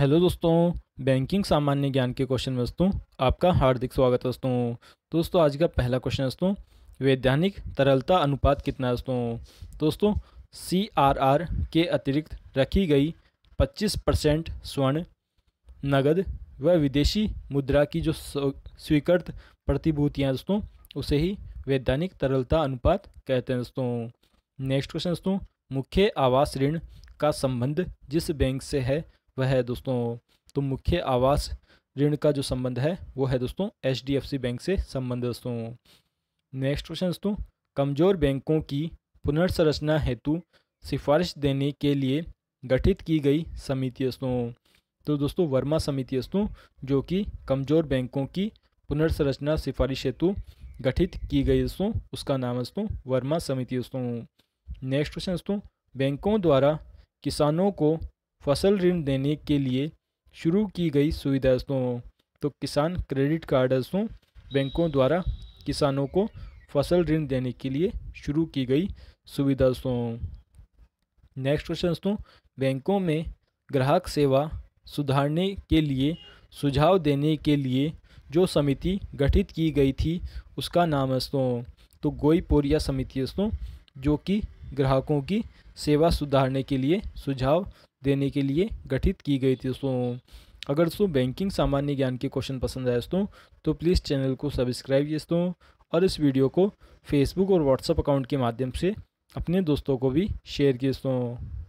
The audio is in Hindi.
हेलो दोस्तों बैंकिंग सामान्य ज्ञान के क्वेश्चन में दोस्तों आपका हार्दिक स्वागत है दोस्तों दोस्तों आज का पहला क्वेश्चन दोस्तों वैधानिक तरलता अनुपात कितना है दोस्तों दोस्तों सी आर आर के अतिरिक्त रखी गई 25 परसेंट स्वर्ण नगद व विदेशी मुद्रा की जो स्वीकृत प्रतिभूतियाँ दोस्तों उसे ही वैधानिक तरलता अनुपात कहते हैं दोस्तों नेक्स्ट क्वेश्चन दोस्तों मुख्य आवास ऋण का संबंध जिस बैंक से है वह है दोस्तों तो मुख्य आवास ऋण का जो संबंध है वो है दोस्तों एच बैंक से संबंध दोस्तों नेक्स्ट क्वेश्चन दोस्तों कमज़ोर बैंकों की पुनर्संरचना हेतु सिफारिश देने के लिए गठित की गई समिति दोस्तों तो दोस्तों वर्मा समिति दोस्तों जो कि कमज़ोर बैंकों की पुनर्संरचना सिफारिश हेतु गठित की गई दोस्तों उसका नाम दोस्तों वर्मा समिति दोस्तों नेक्स्ट क्वेश्चन दोस्तों बैंकों द्वारा किसानों को फसल ऋण देने के लिए शुरू की गई सुविधा दोस्तों तो किसान क्रेडिट कार्ड दोस्तों बैंकों द्वारा किसानों को फसल ऋण देने के लिए शुरू की गई सुविधा दोस्तों नेक्स्ट क्वेश्चन दोस्तों बैंकों में ग्राहक सेवा सुधारने के लिए सुझाव देने के लिए जो समिति गठित की गई थी उसका नाम दोस्तों तो गोईपोरिया समिति दोस्तों जो कि ग्राहकों की सेवा सुधारने के लिए सुझाव देने के लिए गठित की गई थी दोस्तों अगर दोस्तों बैंकिंग सामान्य ज्ञान के क्वेश्चन पसंद आए दोस्तों तो प्लीज़ चैनल को सब्सक्राइब किए दोस्तों और इस वीडियो को फेसबुक और व्हाट्सअप अकाउंट के माध्यम से अपने दोस्तों को भी शेयर किए दोस्तों